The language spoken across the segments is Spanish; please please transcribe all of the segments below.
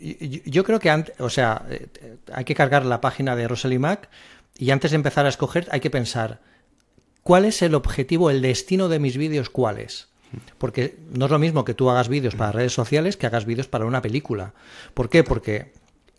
Yo creo que antes, o sea, eh, eh, hay que cargar la página de Rosalie Mac y antes de empezar a escoger hay que pensar cuál es el objetivo, el destino de mis vídeos, cuál es. Porque no es lo mismo que tú hagas vídeos para redes sociales que hagas vídeos para una película. ¿Por qué? Porque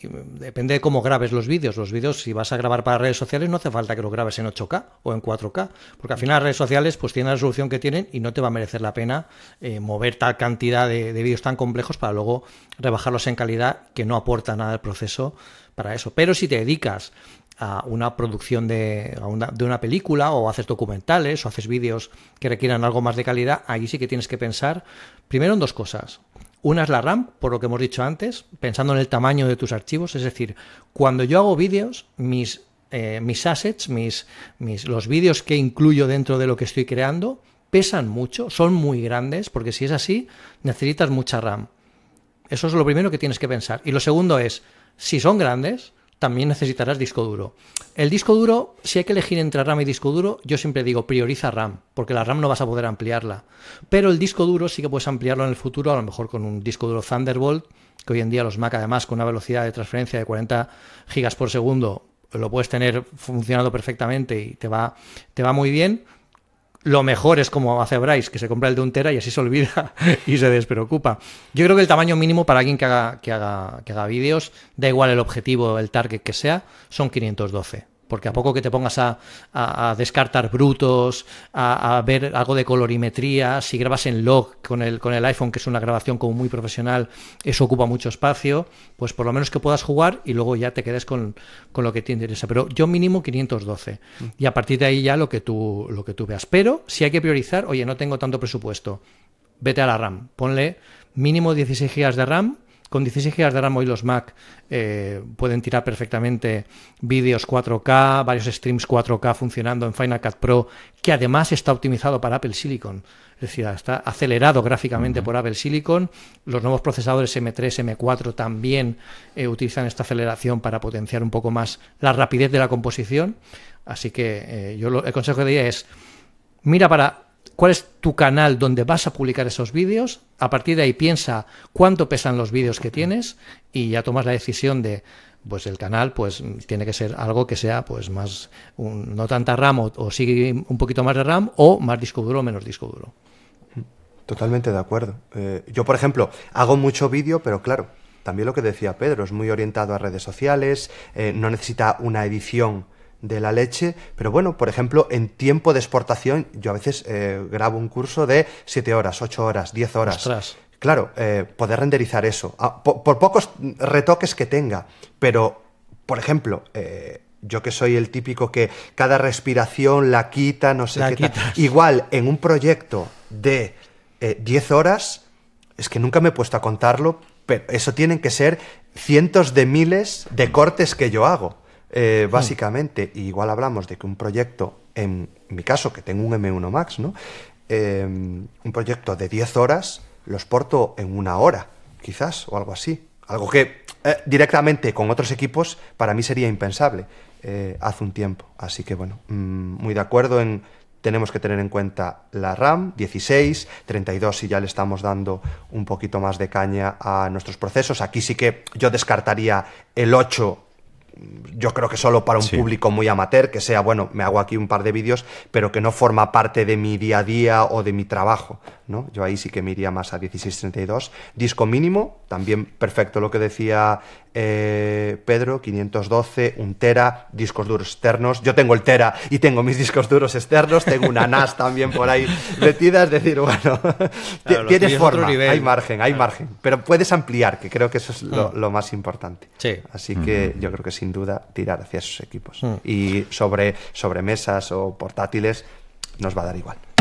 depende de cómo grabes los vídeos. Los vídeos, si vas a grabar para redes sociales, no hace falta que lo grabes en 8K o en 4K, porque al final las redes sociales pues tienen la resolución que tienen y no te va a merecer la pena eh, mover tal cantidad de, vídeos tan complejos para luego rebajarlos en calidad que no aporta nada al proceso para eso. Pero si te dedicas a una producción de, una, de una, película o haces documentales o haces vídeos que requieran algo más de calidad, ahí sí que tienes que pensar primero en dos cosas. Una es la RAM, por lo que hemos dicho antes, pensando en el tamaño de tus archivos, es decir, cuando yo hago vídeos, mis, eh, mis assets, mis, mis, los vídeos que incluyo dentro de lo que estoy creando, pesan mucho, son muy grandes, porque si es así, necesitas mucha RAM. Eso es lo primero que tienes que pensar. Y lo segundo es, si son grandes, también necesitarás disco duro. El disco duro, si hay que elegir entre RAM y disco duro, yo siempre digo prioriza RAM, porque la RAM no vas a poder ampliarla. Pero el disco duro sí que puedes ampliarlo en el futuro, a lo mejor con un disco duro Thunderbolt, que hoy en día los Mac además con una velocidad de transferencia de 40 GB por segundo lo puedes tener funcionando perfectamente y te va, te va muy bien lo mejor es como hace Bryce, que se compra el de un tera y así se olvida y se despreocupa. Yo creo que el tamaño mínimo para alguien que haga, que haga, que haga vídeos, da igual el objetivo, el target que sea, son 512. Porque a poco que te pongas a, descartar brutos, a, ver algo de colorimetría, si grabas en log con el, con el iPhone, que es una grabación como muy profesional, eso ocupa mucho espacio, pues por lo menos que puedas jugar y luego ya te quedes con, lo que te interesa. Pero yo mínimo 512. Mm. Y a partir de ahí ya lo que tú, lo que tú veas. Pero si hay que priorizar, oye, no tengo tanto presupuesto, vete a la RAM, ponle mínimo 16 GB de RAM con 16 GB de RAM hoy los Mac eh, pueden tirar perfectamente vídeos 4K, varios streams 4K funcionando en Final Cut Pro, que además está optimizado para Apple Silicon. Es decir, está acelerado gráficamente por Apple Silicon. Los nuevos procesadores M3, M4 también eh, utilizan esta aceleración para potenciar un poco más la rapidez de la composición. Así que eh, yo lo, el consejo de día es, mira para cuál es tu canal donde vas a publicar esos vídeos. A partir de ahí piensa cuánto pesan los vídeos que tienes y ya tomas la decisión de pues el canal pues tiene que ser algo que sea pues más no tanta RAM o, sigue un poquito más de RAM o más disco duro o menos disco duro. Totalmente de acuerdo. Eh, yo, por ejemplo, hago mucho vídeo, pero claro, también lo que decía Pedro, es muy orientado a redes sociales, eh, no necesita una edición de la leche, pero bueno, por ejemplo, en tiempo de exportación yo a veces eh, grabo un curso de 7 horas, 8 horas, 10 horas. Claro, eh, poder renderizar eso, ah, por, pocos retoques que tenga, pero, por ejemplo, eh, yo que soy el típico que cada respiración la quita, no sé qué tal. Igual, en un proyecto de 10 horas, es que nunca me he puesto a contarlo, pero eso tienen que ser cientos de miles de cortes que yo hago. Eh, básicamente, igual hablamos de que un proyecto, en mi caso, que tengo un M1 Max, ¿no? Eh, un proyecto de 10 horas, Los porto en una hora, quizás, o algo así. Algo que eh, directamente con otros equipos para mí sería impensable hace un tiempo. Así que bueno, mm, muy de acuerdo en tenemos que tener en cuenta la RAM 16, 32 si ya le estamos dando un poquito más de caña a nuestros procesos. Aquí sí que yo descartaría el 8 yo creo que solo para un público muy amateur, que sea, bueno, me hago aquí un par de vídeos, pero que no forma parte de mi día a día o de mi trabajo, ¿no? Yo ahí sí que me iría más a 1632. Disco mínimo, también perfecto lo que decía eh, Pedro, 512, un tera, discos duros externos. Yo tengo el tera y tengo mis discos duros externos, tengo una NAS también por ahí metida, es decir, bueno, tienes forma, hay margen, hay margen, pero puedes ampliar, que creo que eso es lo, mm. más importante. Así que mm. yo creo que sí sin duda tirar hacia sus equipos. Mm. Y sobre, sobre mesas o portátiles nos va a dar igual.